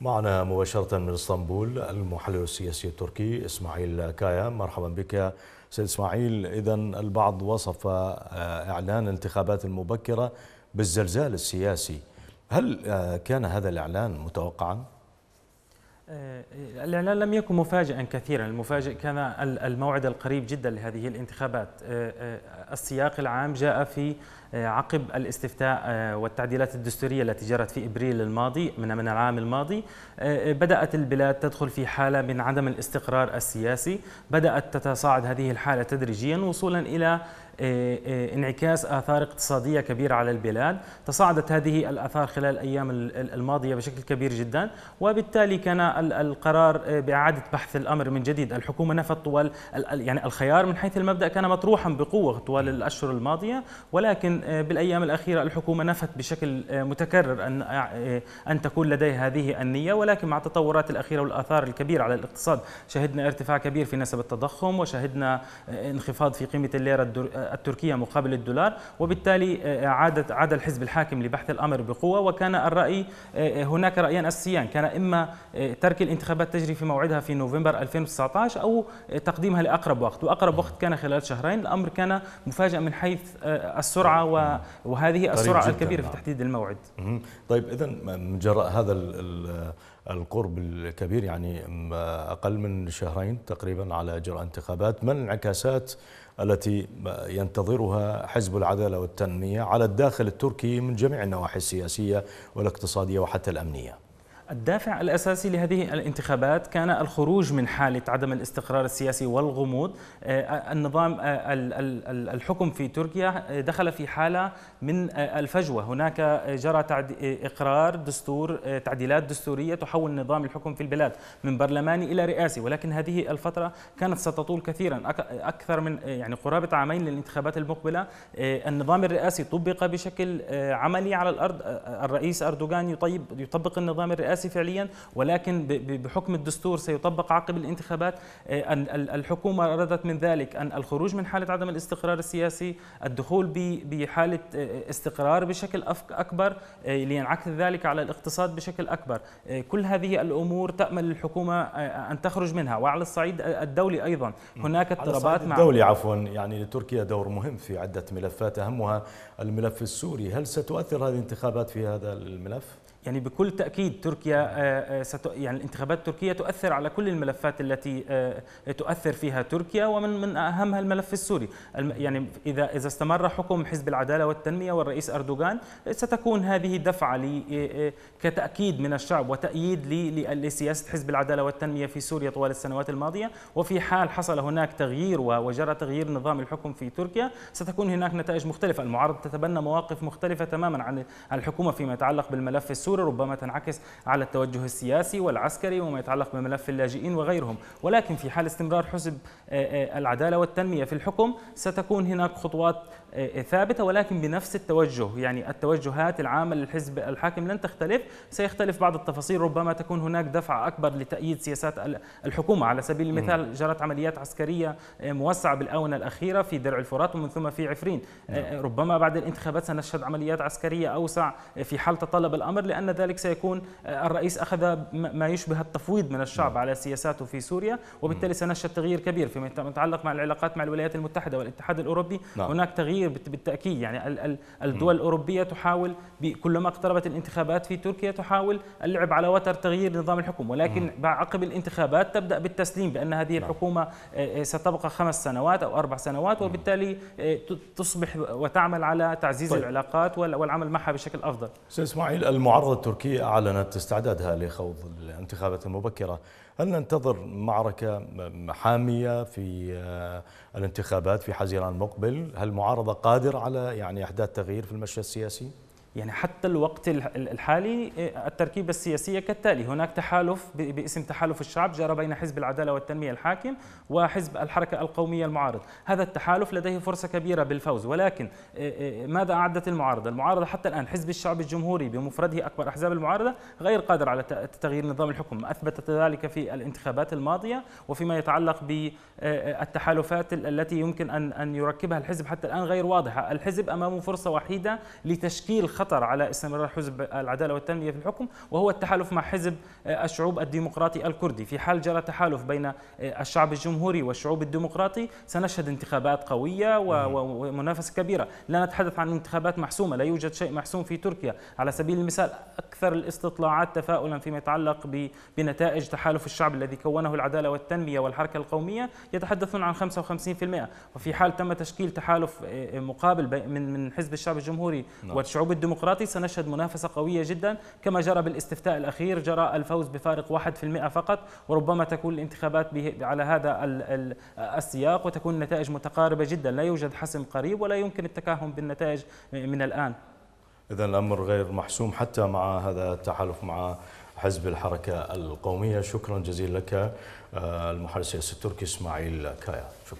معنا مباشرة من اسطنبول المحلل السياسي التركي اسماعيل كايا مرحبا بك سيد اسماعيل اذا البعض وصف آه، اعلان الانتخابات المبكرة بالزلزال السياسي هل آه، كان هذا الاعلان متوقعا؟ آه، آه، الإعلان لم يكن مفاجئا كثيرا المفاجئ كان الموعد القريب جدا لهذه الانتخابات آه، السياق العام جاء في عقب الاستفتاء والتعديلات الدستورية التي جرت في إبريل الماضي من من العام الماضي بدأت البلاد تدخل في حالة من عدم الاستقرار السياسي بدأت تتصاعد هذه الحالة تدريجيا وصولا إلى آه، آه، انعكاس آثار اقتصادية كبيرة على البلاد تصاعدت هذه الآثار خلال الأيام الماضية بشكل كبير جدا وبالتالي كان القرار آه، بإعادة بحث الأمر من جديد الحكومة نفت طوال يعني الخيار من حيث المبدأ كان مطروحا بقوة طوال الأشهر الماضية ولكن بالأيام الأخيرة الحكومة نفت بشكل متكرر أن أن تكون لديها هذه النية ولكن مع التطورات الأخيرة والآثار الكبيرة على الاقتصاد شهدنا ارتفاع كبير في نسب التضخم وشهدنا انخفاض في قيمة الليرة التركية مقابل الدولار وبالتالي آه، آه، عادت عاد الحزب الحاكم لبحث الأمر بقوة وكان الرأي آه، هناك رأيان أساسيان كان إما ترك الانتخابات تجري في موعدها في نوفمبر 2019 أو تقديمها لأقرب وقت وأقرب وقت كان خلال شهرين الأمر كان مفاجئ من حيث السرعة وهذه السرعة الكبيرة في تحديد الموعد طيب إذا من جراء هذا القرب الكبير يعني أقل من شهرين تقريبا على إجراء انتخابات ما الانعكاسات التي ينتظرها حزب العداله والتنميه على الداخل التركي من جميع النواحي السياسيه والاقتصاديه وحتى الامنيه الدافع الاساسي لهذه الانتخابات كان الخروج من حاله عدم الاستقرار السياسي والغموض آه، آه، النظام آه، الحكم في تركيا دخل في حاله من الفجوه هناك جرى اقرار دستور تعديلات دستوريه تحول نظام الحكم في البلاد من برلماني الى رئاسي ولكن هذه الفتره كانت ستطول كثيرا اكثر من يعني قرابه عامين للانتخابات المقبله النظام الرئاسي طبق بشكل عملي على الارض الرئيس اردوغان يطبق النظام الرئاسي سياسي فعليا ولكن بحكم الدستور سيطبق عقب الانتخابات آه، الحكومة أرادت من ذلك أن الخروج من حالة عدم الاستقرار السياسي الدخول بحالة آه، استقرار بشكل أكبر آه، لينعكس ذلك على الاقتصاد بشكل أكبر كل هذه الأمور تأمل الحكومة أن تخرج منها وعلى الصعيد الدولي أيضا هناك اضطرابات مع الدولي عفوا يعني لتركيا دور مهم في عدة ملفات أهمها الملف السوري هل ستؤثر هذه الانتخابات في هذا الملف؟ يعني بكل تاكيد تركيا آه، آه، ست يعني الانتخابات التركيه تؤثر على كل الملفات التي آه، تؤثر فيها تركيا ومن من اهمها الملف السوري يعني اذا اذا استمر حكم حزب العداله والتنميه والرئيس اردوغان ستكون هذه دفعه كتاكيد من الشعب وتاييد لسياسه حزب العداله والتنميه في سوريا طوال السنوات الماضيه وفي حال حصل هناك تغيير وجرى تغيير نظام الحكم في تركيا ستكون هناك نتائج مختلفه المعارضه تتبنى مواقف مختلفه تماما عن الحكومه فيما يتعلق بالملف السوري السوري ربما تنعكس على التوجه السياسي والعسكري وما يتعلق بملف اللاجئين وغيرهم ولكن في حال استمرار حزب آه، آه، العدالة والتنمية في الحكم ستكون هناك خطوات آه، ثابتة ولكن بنفس التوجه يعني التوجهات العامة للحزب الحاكم لن تختلف سيختلف بعض التفاصيل ربما تكون هناك دفعة أكبر لتأييد سياسات الحكومة على سبيل المثال جرت عمليات عسكرية موسعة بالآونة الأخيرة في درع الفرات ومن ثم في عفرين نعم. ربما بعد الانتخابات سنشهد عمليات عسكرية أوسع في حال تطلب الأمر لأن أن ذلك سيكون آه، الرئيس أخذ ما يشبه التفويض من الشعب على سياساته في سوريا وبالتالي سنشهد تغيير كبير فيما يتعلق مع العلاقات مع الولايات المتحدة والاتحاد الأوروبي نعم. هناك تغيير بالتأكيد يعني الدول الأوروبية تحاول كلما اقتربت الانتخابات في تركيا تحاول اللعب على وتر تغيير نظام الحكم ولكن عقب الانتخابات تبدأ بالتسليم بأن هذه نعم. الحكومة آه، آه، ستبقى خمس سنوات أو أربع سنوات وبالتالي تصبح وتعمل على تعزيز طيب. العلاقات والعمل معها بشكل أفضل استاذ اسماعيل المعرض المعارضة التركية أعلنت استعدادها لخوض الانتخابات المبكرة هل ننتظر معركة حامية في آه، الانتخابات في حزيران المقبل هل المعارضة قادرة على يعني إحداث تغيير في المشهد السياسي؟ يعني حتى الوقت الحالي إيه، التركيبة السياسية كالتالي هناك تحالف باسم تحالف الشعب جرى بين حزب العدالة والتنمية الحاكم وحزب الحركة القومية المعارض هذا التحالف لديه فرصة كبيرة بالفوز ولكن إيه، إيه، ماذا أعدت المعارضة المعارضة حتى الآن حزب الشعب الجمهوري بمفرده أكبر أحزاب المعارضة غير قادر على تغيير نظام الحكم أثبتت ذلك في الانتخابات الماضية وفيما يتعلق بالتحالفات التي يمكن أن يركبها الحزب حتى الآن غير واضحة الحزب أمامه فرصة وحيدة لتشكيل خطر على استمرار حزب العداله والتنميه في الحكم وهو التحالف مع حزب آه، الشعوب الديمقراطي الكردي في حال جرى تحالف بين آه، الشعب الجمهوري والشعوب الديمقراطي سنشهد انتخابات قويه ومنافسه كبيره لا نتحدث عن انتخابات محسومه لا يوجد شيء محسوم في تركيا على سبيل المثال اكثر الاستطلاعات تفاؤلا فيما يتعلق بنتائج تحالف الشعب الذي كونه العداله والتنميه والحركه القوميه يتحدثون عن 55% وفي حال تم تشكيل تحالف آه، مقابل من حزب الشعب الجمهوري نعم. والشعوب الديمقراطية الديمقراطي سنشهد منافسة قوية جدا كما جرى بالاستفتاء الأخير جرى الفوز بفارق 1% فقط وربما تكون الانتخابات على هذا السياق وتكون النتائج متقاربة جدا لا يوجد حسم قريب ولا يمكن التكهن بالنتائج من الآن إذا الأمر غير محسوم حتى مع هذا التحالف مع حزب الحركة القومية شكرا جزيلا لك آه، المحلل السياسي التركي إسماعيل كايا شكرا